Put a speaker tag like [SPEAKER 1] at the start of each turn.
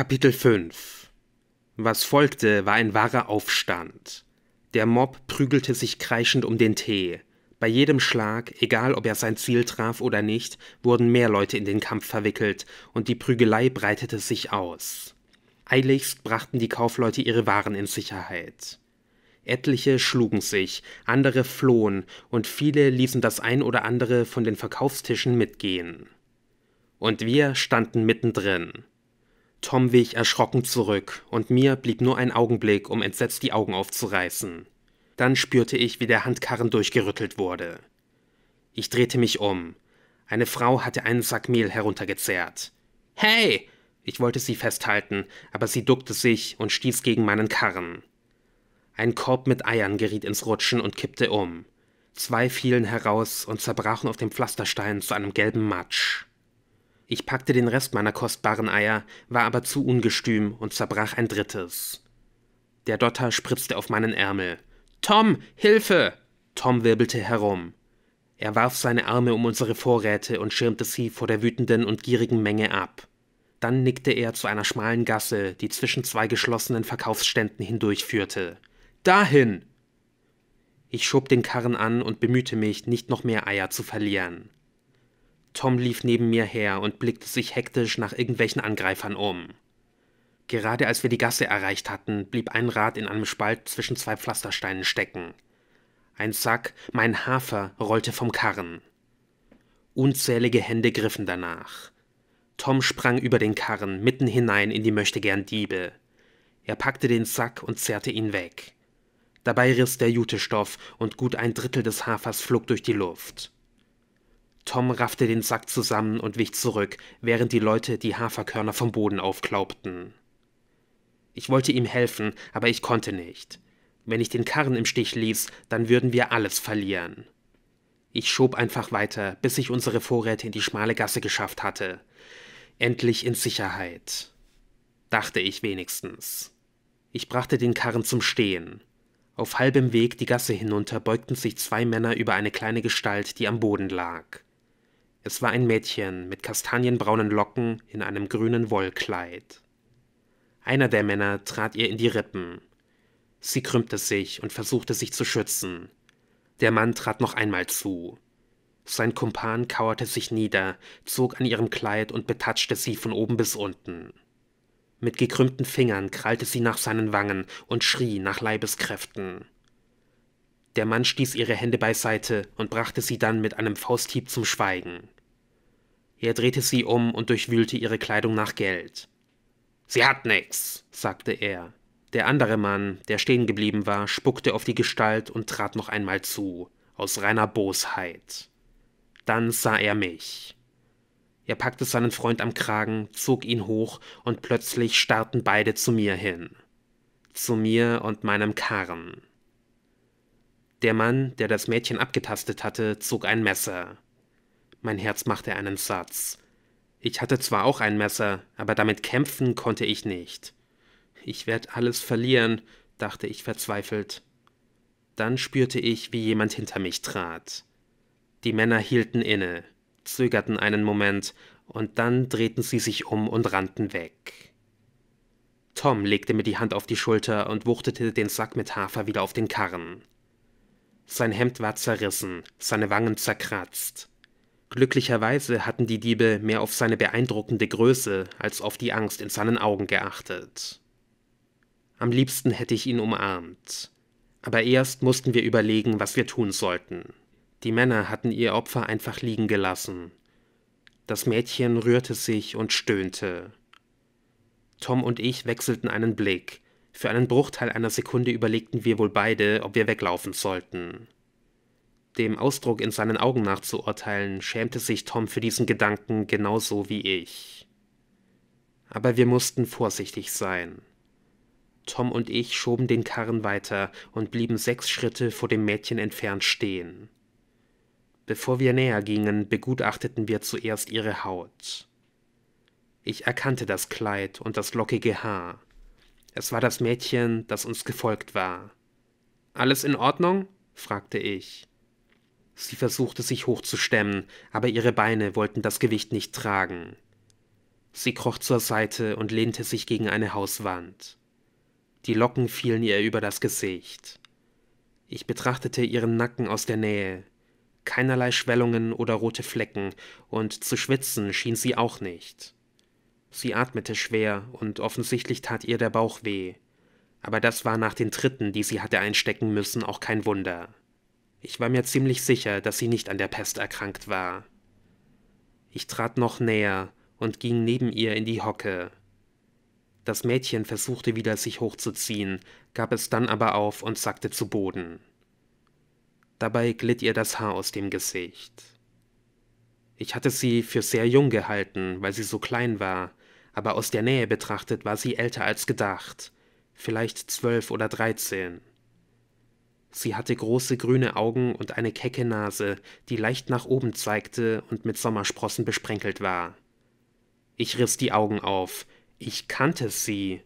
[SPEAKER 1] Kapitel 5 Was folgte, war ein wahrer Aufstand. Der Mob prügelte sich kreischend um den Tee. Bei jedem Schlag, egal ob er sein Ziel traf oder nicht, wurden mehr Leute in den Kampf verwickelt, und die Prügelei breitete sich aus. Eiligst brachten die Kaufleute ihre Waren in Sicherheit. Etliche schlugen sich, andere flohen, und viele ließen das ein oder andere von den Verkaufstischen mitgehen. Und wir standen mittendrin. Tom wich erschrocken zurück, und mir blieb nur ein Augenblick, um entsetzt die Augen aufzureißen. Dann spürte ich, wie der Handkarren durchgerüttelt wurde. Ich drehte mich um. Eine Frau hatte einen Sack Mehl heruntergezerrt. Hey! Ich wollte sie festhalten, aber sie duckte sich und stieß gegen meinen Karren. Ein Korb mit Eiern geriet ins Rutschen und kippte um. Zwei fielen heraus und zerbrachen auf dem Pflasterstein zu einem gelben Matsch. Ich packte den Rest meiner kostbaren Eier, war aber zu ungestüm und zerbrach ein drittes. Der Dotter spritzte auf meinen Ärmel. Tom, Hilfe! Tom wirbelte herum. Er warf seine Arme um unsere Vorräte und schirmte sie vor der wütenden und gierigen Menge ab. Dann nickte er zu einer schmalen Gasse, die zwischen zwei geschlossenen Verkaufsständen hindurchführte. Dahin! Ich schob den Karren an und bemühte mich, nicht noch mehr Eier zu verlieren. Tom lief neben mir her und blickte sich hektisch nach irgendwelchen Angreifern um. Gerade als wir die Gasse erreicht hatten, blieb ein Rad in einem Spalt zwischen zwei Pflastersteinen stecken. Ein Sack, mein Hafer, rollte vom Karren. Unzählige Hände griffen danach. Tom sprang über den Karren mitten hinein in die Möchtegern Diebe. Er packte den Sack und zerrte ihn weg. Dabei riss der Jutestoff und gut ein Drittel des Hafers flog durch die Luft. Tom raffte den Sack zusammen und wich zurück, während die Leute die Haferkörner vom Boden aufklaubten. Ich wollte ihm helfen, aber ich konnte nicht. Wenn ich den Karren im Stich ließ, dann würden wir alles verlieren. Ich schob einfach weiter, bis ich unsere Vorräte in die schmale Gasse geschafft hatte. Endlich in Sicherheit. Dachte ich wenigstens. Ich brachte den Karren zum Stehen. Auf halbem Weg die Gasse hinunter beugten sich zwei Männer über eine kleine Gestalt, die am Boden lag. Es war ein Mädchen mit kastanienbraunen Locken in einem grünen Wollkleid. Einer der Männer trat ihr in die Rippen. Sie krümmte sich und versuchte sich zu schützen. Der Mann trat noch einmal zu. Sein Kumpan kauerte sich nieder, zog an ihrem Kleid und betatschte sie von oben bis unten. Mit gekrümmten Fingern krallte sie nach seinen Wangen und schrie nach Leibeskräften. Der Mann stieß ihre Hände beiseite und brachte sie dann mit einem Fausthieb zum Schweigen. Er drehte sie um und durchwühlte ihre Kleidung nach Geld. Sie hat nichts, sagte er. Der andere Mann, der stehen geblieben war, spuckte auf die Gestalt und trat noch einmal zu, aus reiner Bosheit. Dann sah er mich. Er packte seinen Freund am Kragen, zog ihn hoch und plötzlich starrten beide zu mir hin. Zu mir und meinem Karren. Der Mann, der das Mädchen abgetastet hatte, zog ein Messer. Mein Herz machte einen Satz. Ich hatte zwar auch ein Messer, aber damit kämpfen konnte ich nicht. Ich werde alles verlieren, dachte ich verzweifelt. Dann spürte ich, wie jemand hinter mich trat. Die Männer hielten inne, zögerten einen Moment, und dann drehten sie sich um und rannten weg. Tom legte mir die Hand auf die Schulter und wuchtete den Sack mit Hafer wieder auf den Karren. Sein Hemd war zerrissen, seine Wangen zerkratzt. Glücklicherweise hatten die Diebe mehr auf seine beeindruckende Größe als auf die Angst in seinen Augen geachtet. Am liebsten hätte ich ihn umarmt. Aber erst mussten wir überlegen, was wir tun sollten. Die Männer hatten ihr Opfer einfach liegen gelassen. Das Mädchen rührte sich und stöhnte. Tom und ich wechselten einen Blick, für einen Bruchteil einer Sekunde überlegten wir wohl beide, ob wir weglaufen sollten. Dem Ausdruck in seinen Augen nachzuurteilen, schämte sich Tom für diesen Gedanken genauso wie ich. Aber wir mussten vorsichtig sein. Tom und ich schoben den Karren weiter und blieben sechs Schritte vor dem Mädchen entfernt stehen. Bevor wir näher gingen, begutachteten wir zuerst ihre Haut. Ich erkannte das Kleid und das lockige Haar. Es war das Mädchen, das uns gefolgt war. Alles in Ordnung? fragte ich. Sie versuchte sich hochzustemmen, aber ihre Beine wollten das Gewicht nicht tragen. Sie kroch zur Seite und lehnte sich gegen eine Hauswand. Die Locken fielen ihr über das Gesicht. Ich betrachtete ihren Nacken aus der Nähe. Keinerlei Schwellungen oder rote Flecken, und zu schwitzen schien sie auch nicht. Sie atmete schwer und offensichtlich tat ihr der Bauch weh. Aber das war nach den Tritten, die sie hatte einstecken müssen, auch kein Wunder. Ich war mir ziemlich sicher, dass sie nicht an der Pest erkrankt war. Ich trat noch näher und ging neben ihr in die Hocke. Das Mädchen versuchte wieder, sich hochzuziehen, gab es dann aber auf und sackte zu Boden. Dabei glitt ihr das Haar aus dem Gesicht. Ich hatte sie für sehr jung gehalten, weil sie so klein war, aber aus der Nähe betrachtet war sie älter als gedacht, vielleicht zwölf oder dreizehn. Sie hatte große grüne Augen und eine kecke Nase, die leicht nach oben zeigte und mit Sommersprossen besprenkelt war. Ich riss die Augen auf. Ich kannte sie.